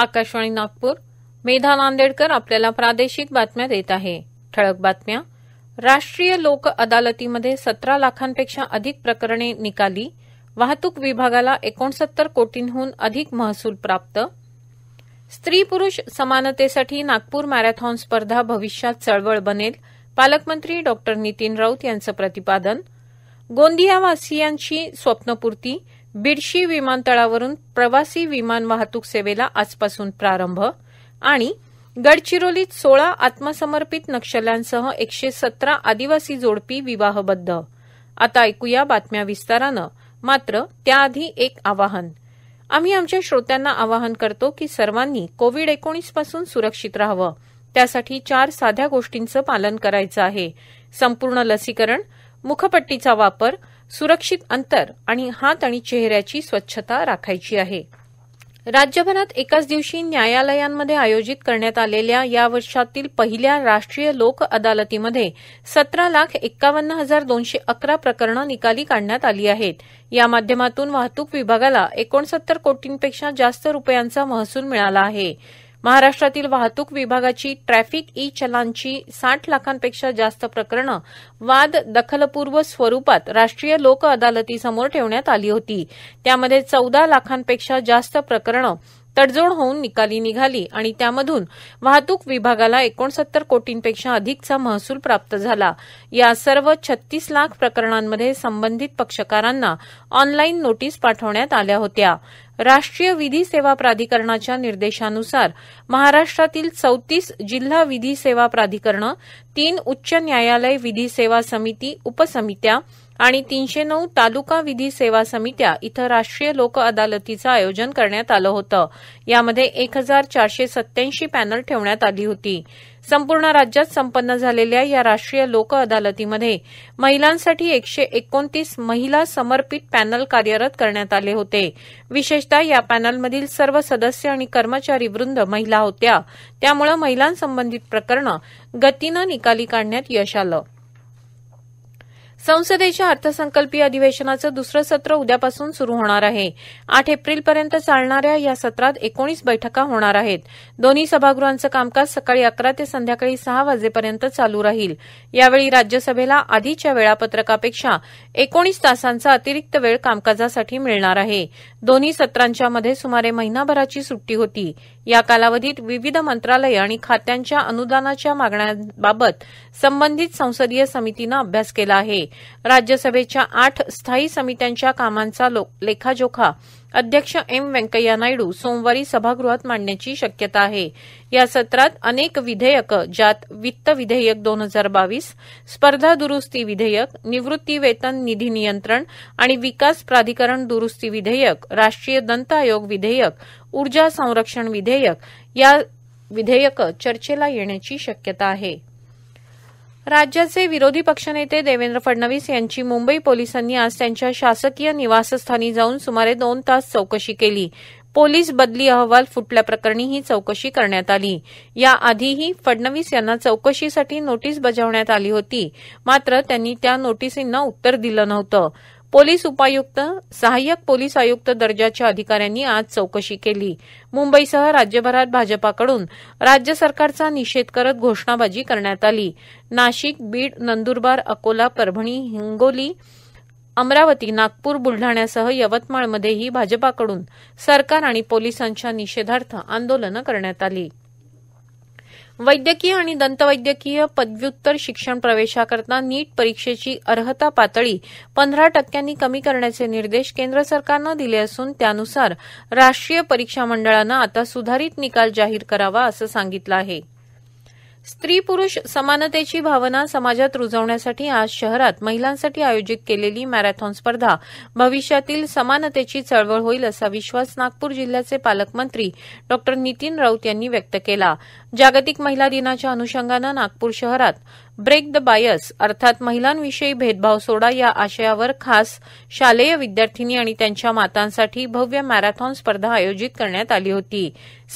आकाशवाणी नागपूर मेधा नांदेडकर आपल्याला प्रादेशिक बातम्या देत आहे ठळक बातम्या राष्ट्रीय लोक अदालतीमध्ये सतरा लाखांपेक्षा अधिक प्रकरणे निकाली वाहतूक विभागाला एकोणसत्तर कोटींहून अधिक महसूल प्राप्त स्त्री पुरुष समानतेसाठी नागपूर मॅरेथॉन स्पर्धा भविष्यात चळवळ बनेल पालकमंत्री डॉ नितीन राऊत यांचं प्रतिपादन गोंदियावासियांची स्वप्नपूर्ती बिडशी विमानतळावरून प्रवासी विमान वाहतूक सेवेला आजपासून प्रारंभ आणि गडचिरोलीत सोळा आत्मसमर्पित नक्षल्यांसह एकशे सतरा आदिवासी जोडपी विवाहबद्ध आता ऐकूया बातम्या विस्तारानं मात्र त्याआधी एक आवाहन आम्ही आमच्या श्रोत्यांना आवाहन करतो की सर्वांनी कोविड एकोणीस पासून सुरक्षित राहावं त्यासाठी चार साध्या गोष्टींचं पालन करायचं आहे संपूर्ण लसीकरण मुखपट्टीचा वापर सुरक्षित अंतर आणि हात आणि चेहऱ्याची स्वच्छता राखायची आहे राज्यभरात एकाच दिवशी न्यायालयांमध्ये आयोजित करण्यात आलेल्या या वर्षातील पहिल्या राष्ट्रीय लोक अदालतीमध्ये सतरा लाख एक्कावन्न हजार दोनशे अकरा प्रकरणं निकाली काढण्यात आली आहेत या माध्यमातून वाहतूक विभागाला एकोणसत्तर कोटींपेक्षा जास्त रुपयांचा महसूल मिळाला आहे महाराष्ट्रातील वाहतूक विभागाची ट्रॅफिक ई चलानची साठ लाखांपेक्षा जास्त प्रकरणं वाद दखलपूर्व स्वरूपात राष्ट्रीय लोक अदालतीसमोर ठेवण्यात आली होती त्यामध्ये चौदा लाखांपेक्षा जास्त प्रकरणं तडजोड होऊन निकाली निघाली आणि त्यामधून वाहतूक विभागाला एकोणसत्तर कोटींपेक्षा अधिकचा महसूल प्राप्त झाला या सर्व छत्तीस लाख प्रकरणांमध्ये संबंधित पक्षकारांना ऑनलाईन नोटीस पाठवण्यात आल्या होत्या राष्ट्रीय विधी सेवा प्राधिकरणाच्या निर्देशानुसार महाराष्ट्रातील चौतीस जिल्हा विधी सेवा प्राधिकरणं तीन उच्च न्यायालय विधी सेवा समिती उपसमित्या आणि तीनशे नऊ तालुका विधी सेवा समित्या इथं राष्ट्रीय लोक अदालतीचं आयोजन करण्यात आलं होतं यामध्ये एक हजार चारशे सत्याऐंशी पॅनल ठेवण्यात आली होती संपूर्ण राज्यात संपन्न झालेल्या या राष्ट्रीय लोक अदालतीमध्ये महिलांसाठी एकशे एकोणतीस महिला समर्पित पॅनल कार्यरत करण्यात आले होते विशेषतः या पॅनलमधील सर्व सदस्य आणि कर्मचारी वृंद महिला होत्या त्यामुळे महिलांसंबंधित प्रकरणं गतीनं निकाली काढण्यात यश आलं संसदेच्या अर्थसंकल्पीय अधिवेशनाचं दुसरं सत्र उद्यापासून सुरू होणार आहे आठ एप्रिलपर्यंत चालणाऱ्या या सत्रात एकोणीस बैठका होणार आहेत दोन्ही सभागृहांचं कामकाज सकाळी अकरा ते संध्याकाळी सहा वाजेपर्यंत चालू राहील यावेळी राज्यसभेला आधीच्या वेळापत्रकापेक्षा एकोणीस तासांचा अतिरिक्त वेळ कामकाजासाठी मिळणार आहे दोन्ही सत्रांच्या मध्ये सुमारे महिनाभराची सुट्टी होती या कालावधीत विविध मंत्रालय आणि खात्यांच्या अनुदानाच्या मागण्यांबाबत संबंधित संसदीय समितीनं अभ्यास केला आहे राज्यसभेच्या आठ स्थायी समित्यांच्या कामांचा लेखाजोखा अध्यक्ष एम व्यंकय्या नायडू सोमवारी सभागृहात मांडण्याची शक्यता आहे या सत्रात अनेक विधेयकं ज्यात वित्त विधेयक दोन हजार बावीस स्पर्धा दुरुस्ती विधेयक निवृत्तीवेतन निधी नियंत्रण आणि विकास प्राधिकरण दुरुस्ती विधेयक राष्ट्रीय दंत आयोग विधेयक ऊर्जा संरक्षण विधेयक या विधेयक चर्चेला येण्याची शक्यता आहे राज्याचे विरोधी पक्षनेते देवेंद्र फडणवीस यांची मुंबई पोलिसांनी आज त्यांच्या शासकीय निवासस्थानी जाऊन सुमारे दोन तास चौकशी केली पोलीस बदली अहवाल फुटल्याप्रकरणी ही चौकशी करण्यात आली याआधीही फडणवीस यांना चौकशीसाठी नोटीस बजावण्यात आली होती मात्र त्यांनी त्या नोटीसींना उत्तर दिलं नव्हतं पोलीस उपायुक्त सहाय्यक पोलीस आयुक्त दर्जाच्या अधिकाऱ्यांनी आज चौकशी केली मुंबईसह राज्यभरात भाजपाकडून राज्य सरकारचा निषेध करत घोषणाबाजी करण्यात आली नाशिक बीड नंदुरबार अकोला परभणी हिंगोली अमरावती नागपूर बुलढाण्यासह यवतमाळमध्येही भाजपाकडून सरकार आणि पोलिसांच्या निषेधार्थ आंदोलनं करण्यात आली वैद्यकीय आणि दंतवैद्यकीय पदव्युत्तर शिक्षण प्रवेशाकरता नीट परीक्षेची अर्हता पातळी पंधरा टक्क्यांनी कमी करण्याचे निर्देश केंद्र सरकारनं दिले असून त्यानुसार राष्ट्रीय परीक्षा मंडळानं आता सुधारित निकाल जाहीर करावा असं सांगितलं आहे स्त्री पुरुष समानतेची भावना समाजात रुजवण्यासाठी आज शहरात महिलांसाठी आयोजित केलेली मॅरेथॉन स्पर्धा भविष्यातील समानतेची चळवळ होईल असा विश्वास नागपूर जिल्ह्याचे पालकमंत्री डॉ नितीन राऊत यांनी व्यक्त केला जागतिक महिला दिनाच्या अन्षंगानं नागपूर शहरात ब्रेक द बायस अर्थात महिलांविषयी भेदभाव सोडा या आशयावर खास शालेय विद्यार्थिनी आणि त्यांच्या मातांसाठी भव्य मॅरेथॉन स्पर्धा आयोजित करण्यात आली होती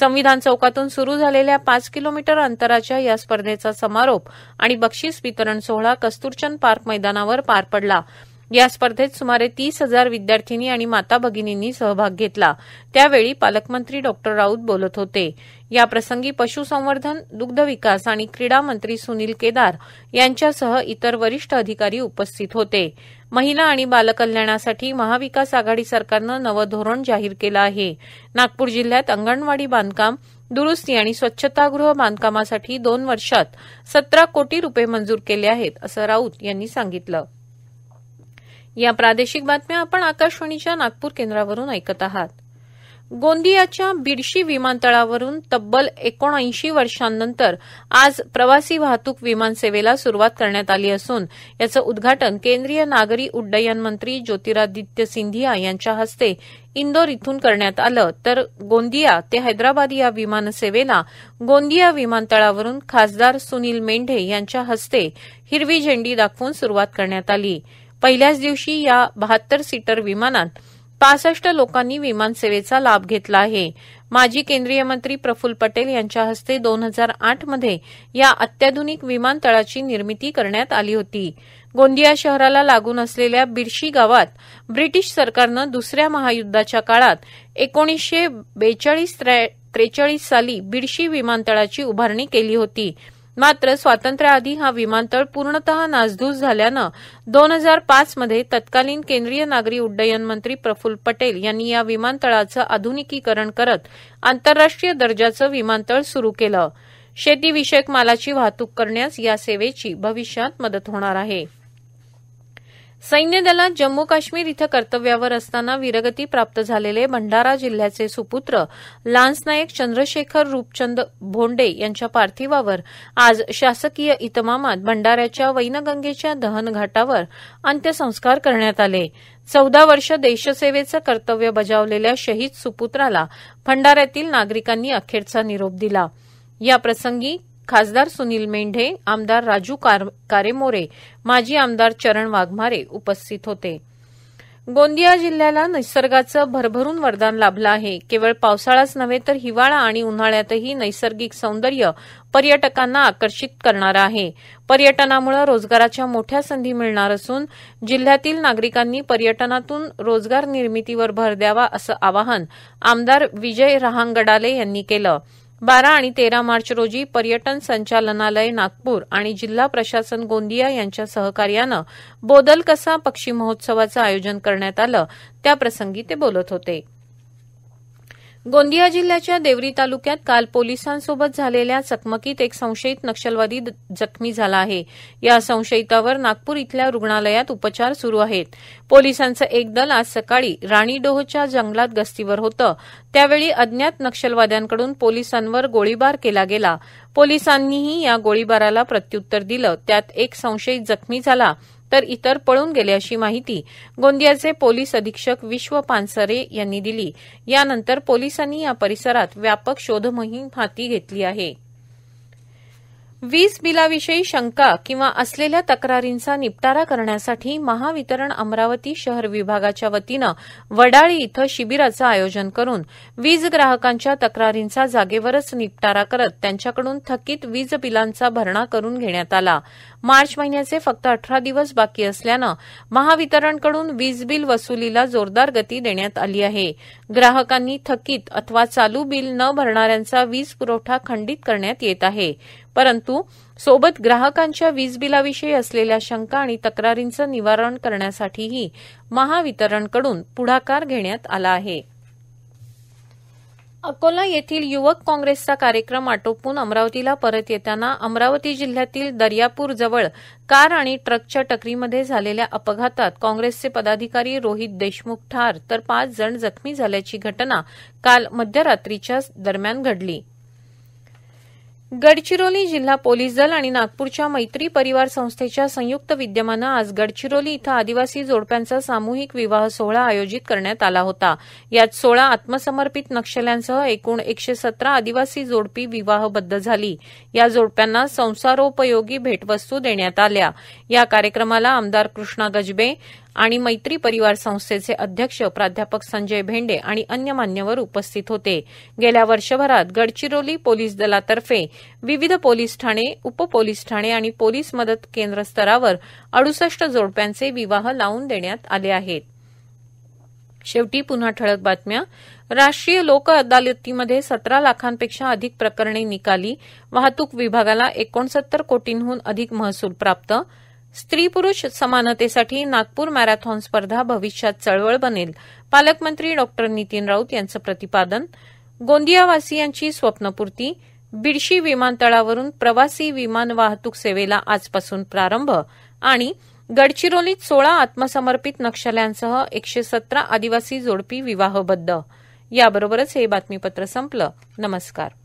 संविधान चौकातून सुरू झालेल्या पाच किलोमीटर अंतराच्या या स्पर्धेचा समारोप आणि बक्षीस वितरण सोहळा कस्तुरचंद पार्क मैदानावर पार पडला या स्पर्धेत सुमारे तीस हजार विद्यार्थिनी आणि माता भगिनींनी सहभाग घेतला त्यावेळी पालकमंत्री डॉ राऊत बोलत होते याप्रसंगी पश्संवर्धन दुग्धविकास आणि क्रीडा मंत्री सुनील केदार यांच्यासह इतर वरिष्ठ अधिकारी उपस्थित होते महिला आणि बालकल्याणासाठी महाविकास आघाडी सरकारनं नवं धोरण जाहीर केलं आहे नागपूर जिल्ह्यात अंगणवाडी बांधकाम दुरुस्ती आणि स्वच्छतागृह बांधकामासाठी दोन वर्षात सतरा कोटी रुपये मंजूर केले आहेत असं राऊत यांनी सांगितलं या प्रादेशिक बातम्या आपण आकाशवाणीच्या नागपूर केंद्रावरून ऐकत आहात गोंदियाच्या बिडशी विमानतळावरून तब्बल एकोणऐंशी वर्षांनंतर आज प्रवासी वाहतूक विमानसेवेला सुरुवात करण्यात आली असून याचं उद्घाटन केंद्रीय नागरी उड्डयन मंत्री ज्योतिरादित्य सिंधिया यांच्या हस्ते इंदोर इथून करण्यात आलं तर गोंदिया ते हैदराबाद या विमानसेवेला गोंदिया विमानतळावरून खासदार सुनील मेंढे यांच्या हस्ते हिरवी झेंडी दाखवून सुरुवात करण्यात आली पहिल्याच दिवशी या बहात्तर सीटर विमानात पासष्ट लोकांनी विमानसेवेचा लाभ घेतला आहे माजी केंद्रीय मंत्री प्रफुल्ल पटेल यांच्या हस्ते दोन हजार आठ मध्ये या अत्याधुनिक विमानतळाची निर्मिती करण्यात आली होती गोंदिया शहराला लागून असलेल्या बिरशी गावात ब्रिटिश सरकारनं दुसऱ्या महायुद्धाच्या काळात एकोणीसशे बेचाळीस त्रेचाळीस साली बिडशी विमानतळाची उभारणी केली होती मात्र स्वातंत्र्याआधी हा विमानतळ पूर्णतः नासधूस झाल्यानं दोन हजार पाच मध्ये तत्कालीन केंद्रीय नागरी उड्डयन मंत्री प्रफुल्ल पटेल यांनी या विमानतळाचं आधुनिकीकरण करत आंतरराष्ट्रीय दर्जाचं विमानतळ सुरू केलं शेतीविषयक मालाची वाहतूक करण्यास या सेवेची भविष्यात मदत होणार आहे सैन्य दलात जम्मू काश्मीर इथं कर्तव्यावर असताना वीरगती प्राप्त झालेले भंडारा जिल्ह्याचे सुपुत्र लान्सनायक चंद्रशेखर रूपचंद भोंडे यांच्या पार्थिवावर आज शासकीय इतमामात भंडाऱ्याच्या वैनगंगेच्या दहनघाटावर अंत्यसंस्कार करण्यात आले चौदा वर्ष देशसेवेचं कर्तव्य बजावलेल्या शहीद सुपुत्राला भंडाऱ्यातील नागरिकांनी अखेरचा निरोप दिला याप्रसंगी प्रसंगी खासदार सुनील मेंढे आमदार राजू कारेमोरे माजी आमदार चरण वाघमारे उपस्थित होते गोंदिया जिल्ह्याला निसर्गाचं भरभरून वरदान लाभलं आहे केवळ पावसाळाच नव्हे तर हिवाळा आणि उन्हाळ्यातही नैसर्गिक सौंदर्य पर्यटकांना आकर्षित करणार आहे पर्यटनामुळे रोजगाराच्या मोठ्या संधी मिळणार असून जिल्ह्यातील नागरिकांनी पर्यटनातून रोजगार निर्मितीवर भर द्यावा असं आवाहन आमदार विजय रहांगडाले यांनी केलं बारा आणि तेरा मार्च रोजी पर्यटन संचालनालय नागपूर आणि जिल्हा प्रशासन गोंदिया यांच्या सहकार्यानं बोदलकसा पक्षी महोत्सवाचं आयोजन करण्यात आलं त्याप्रसंगी ते बोलत होते गोंदिया जिल्ह्याच्या देवरी तालुक्यात काल पोलिसांसोबत झालेल्या चकमकीत एक संशयित नक्षलवादी जखमी झाला आहे या संशयितावर नागपूर इथल्या रुग्णालयात उपचार सुरू आहेत पोलिसांचं एक दल आज सकाळी राणीडोहच्या जंगलात गस्तीवर होतं त्यावेळी अज्ञात नक्षलवाद्यांकडून पोलिसांवर गोळीबार केला गेला पोलिसांनीही या गोळीबाराला प्रत्युत्तर दिलं त्यात एक संशयित जखमी झाला तर इतर पळून गेले अशी माहिती गोंदियाचे पोलीस अधीक्षक विश्व पानसरे यांनी दिली यानंतर पोलिसांनी या परिसरात व्यापक शोधमोहीम हाती घेतली आहे वीज बिलाविषयी शंका किंवा असलेल्या तक्रारींचा निपटारा करण्यासाठी महावितरण अमरावती शहर विभागाच्या वतीनं वडाळी इथं शिबिराचं आयोजन करून वीज ग्राहकांच्या तक्रारींचा जागेवरच निपटारा करत त्यांच्याकडून थकीत वीज बिलांचा भरणा करून घेण्यात आला मार्च महिन्याचे फक्त अठरा दिवस बाकी असल्यानं महावितरणकडून वीज बिल वसुलीला जोरदार गती देण्यात आली आहे ग्राहकांनी थकीत अथवा चालू बिल न भरणाऱ्यांचा वीज पुरवठा खंडित करण्यात येत आहे परंतु सोबत ग्राहकांच्या वीज बिलाविषयी असलेल्या शंका आणि तक्रारींचं निवारण करण्यासाठीही महावितरणकडून पुढाकार घेण्यात आला आहे अकोला येथील युवक काँग्रेसचा कार्यक्रम आटोपून अमरावतीला परत येताना अमरावती जिल्ह्यातील दर्यापूर जवळ कार आणि ट्रकच्या टकरीमध्ये झालेल्या अपघातात काँग्रेसचे पदाधिकारी रोहित देशमुख ठार तर पाच जण जखमी झाल्याची घटना काल मध्यरात्रीच्या दरम्यान घडली गडचिरोली जिल्हा पोलीस दल आणि नागपूरच्या मैत्री परिवार संस्थेच्या संयुक्त विद्यमानं आज गडचिरोली इथं आदिवासी जोडप्यांचा सामूहिक विवाह सोहळा आयोजित करण्यात आला होता यात सोळा आत्मसमर्पित नक्षल्यांसह एकूण एकशे सतरा आदिवासी जोडपी विवाहबद्ध झाली या जोडप्यांना संसारोपयोगी भेटवस्तू देण्यात आल्या या कार्यक्रमाला आमदार कृष्णा गजबे आणि मैत्री परिवार संस्थेचे अध्यक्ष प्राध्यापक संजय भेंडे आणि अन्य मान्यवर उपस्थित होते गेल्या वर्षभरात गडचिरोली पोलीस दलातर्फे विविध पोलीस ठाणे उपपोलीस ठाणे आणि पोलीस मदत केंद्र स्तरावर अडुसष्ट जोडप्यांचे विवाह लावून देण्यात आले आहेत शेवटी पुन्हा ठळक बातम्या राष्ट्रीय लोक अदालतीमध्ये सतरा लाखांपेक्षा अधिक प्रकरणे निकाली वाहतूक विभागाला एकोणसत्तर कोटींहून अधिक महसूल प्राप्त स्त्री प्रुष समानतेसाठी नागपूर मॅरेथॉन स्पर्धा भविष्यात चळवळ बनेल पालकमंत्री डॉ नितीन राऊत यांचं प्रतिपादन गोंदियावासियांची स्वप्नपूर्ती बिडशी विमानतळावरून प्रवासी विमान वाहतूक सेवेला आजपासून प्रारंभ आणि गडचिरोलीत सोळा आत्मसमर्पित नक्षल्यांसह एकशे सतरा आदिवासी जोडपी विवाहबद्ध याबरोबरच हे बातमीपत्र संपलं नमस्कार